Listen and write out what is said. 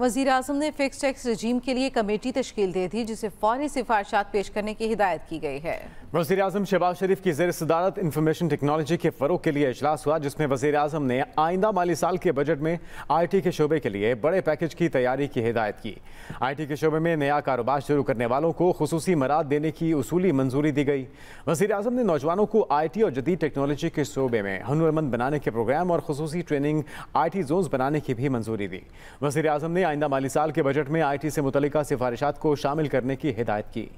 वजीर अजम ने फिक्स टैक्स रजीम के लिए कमेटी तश्ल दे दी जिसे फौरी सिफारशा पेश करने की हिदायत की गई है वजी अजम शहबाज शरीफ की जेर सदारत इंफॉर्मेशन टेक्नोलॉजी के फ़रोग के लिए अजलास हुआ जिसमें वजी अजम ने आइंदा माली साल के बजट में आई टी के शोबे के लिए बड़े पैकेज की तैयारी की हिदायत की आई टी के शोबे में नया कारोबार शुरू करने वालों को खसूस मराद देने की असूली मंजूरी दी गई वजी अजम ने नौजवानों को आई टी और जदीद टेक्नोलॉजी के शोबे में हनरमंद बनाने के प्रोग्राम और खसूस ट्रेनिंग आई टी जोन बनाने की भी मंजूरी दी वजी अजम ने आइंदा माली साल के बजट में आईटी से मुतलिका सिफारिशात को शामिल करने की हिदायत की